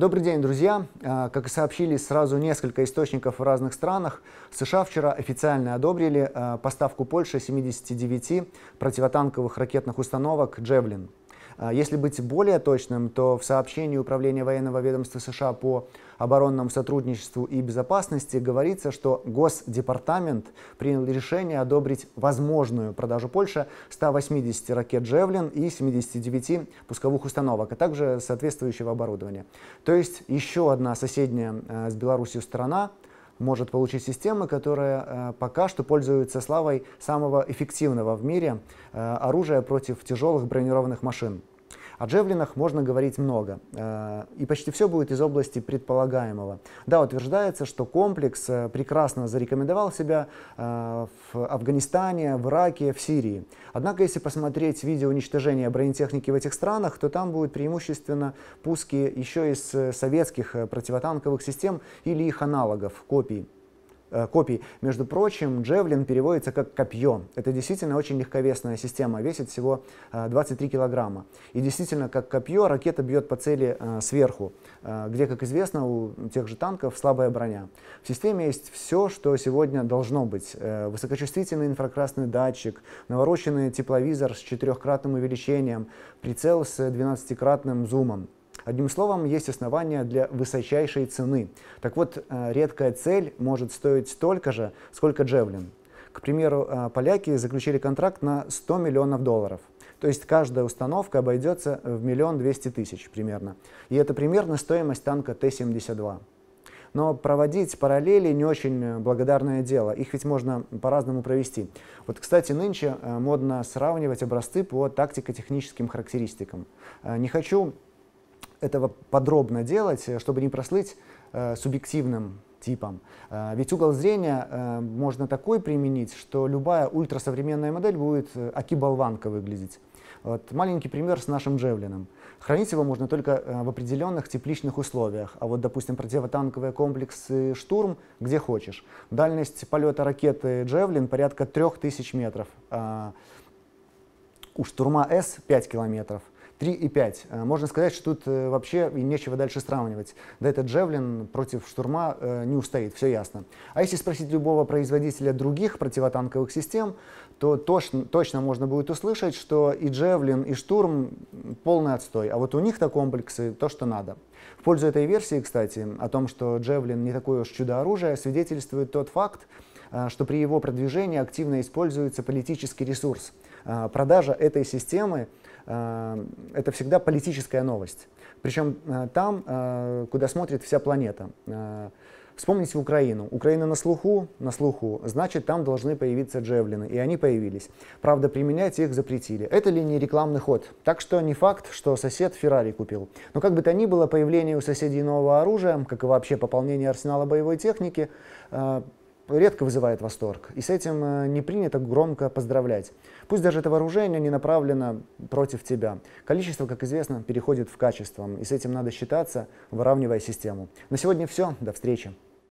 Добрый день, друзья. А, как и сообщили сразу несколько источников в разных странах, США вчера официально одобрили а, поставку Польши 79 противотанковых ракетных установок «Джевлин». А, если быть более точным, то в сообщении Управления военного ведомства США по оборонному сотрудничеству и безопасности говорится, что Госдепартамент принял решение одобрить возможную продажу Польши 180 ракет «Джевлин» и 79 пусковых установок, а также соответствующего оборудования. То есть еще одна соседняя э, с Беларусью страна может получить система, которая э, пока что пользуется славой самого эффективного в мире э, оружия против тяжелых бронированных машин. О джевлинах можно говорить много, э, и почти все будет из области предполагаемого. Да, утверждается, что комплекс э, прекрасно зарекомендовал себя э, в Афганистане, в Ираке, в Сирии. Однако, если посмотреть видео уничтожения бронетехники в этих странах, то там будут преимущественно пуски еще из советских противотанковых систем или их аналогов, копий. Э, копий. Между прочим, Джевлин переводится как копье. Это действительно очень легковесная система, весит всего 23 э, килограмма. И действительно, как копье, ракета бьет по цели э, сверху, где, как известно, у тех же танков слабая броня. В системе есть все, что сегодня должно быть. Высокочувствительный инфракрасный датчик, навороченный тепловизор с четырехкратным увеличением, прицел с 12-кратным зумом. Одним словом, есть основания для высочайшей цены. Так вот, э, редкая цель может стоить столько же, сколько Джевлин. К примеру, э, поляки заключили контракт на 100 миллионов долларов. То есть каждая установка обойдется в миллион двести тысяч примерно. И это примерно стоимость танка Т-72. Но проводить параллели не очень э, благодарное дело. Их ведь можно по-разному провести. Вот, кстати, нынче модно сравнивать образцы по тактико-техническим характеристикам. Не хочу этого подробно делать, э, чтобы не прослыть э, субъективным типом. Э, ведь угол зрения э, можно такой применить, что любая ультрасовременная модель будет э, аки-болванка выглядеть. Вот маленький пример с нашим Джевлином. Хранить его можно только э, в определенных тепличных условиях. А вот, допустим, противотанковые комплексы «Штурм» где хочешь. Дальность полета ракеты «Джевлин» порядка 3000 метров. А у «Штурма С» 5 километров. 3,5. Э, можно сказать, что тут э, вообще им нечего дальше сравнивать. Да этот Джевлин против штурма э, не устоит, все ясно. А если спросить любого производителя других противотанковых систем, то точно, точно можно будет услышать, что и Джевлин, и штурм полный отстой. А вот у них-то комплексы то, что надо. В пользу этой версии, кстати, о том, что Джевлин не такое уж чудо-оружие, свидетельствует тот факт, что при его продвижении активно используется политический ресурс. Продажа этой системы Э, это всегда политическая новость. Причем э, там, э, куда смотрит вся планета. Вспомните Украину. Украина на слуху, на слуху, значит, там должны появиться джевлины, и они появились. Правда, применять их запретили. Это ли не рекламный ход? Так что не факт, что сосед Феррари купил. Но как бы то ни было, появление у соседей нового оружия, как и вообще пополнение арсенала боевой техники, редко вызывает восторг, и с этим э, не принято громко поздравлять. Пусть даже это вооружение не направлено против тебя. Количество, как известно, переходит в качество, и с этим надо считаться, выравнивая систему. На сегодня все, до встречи.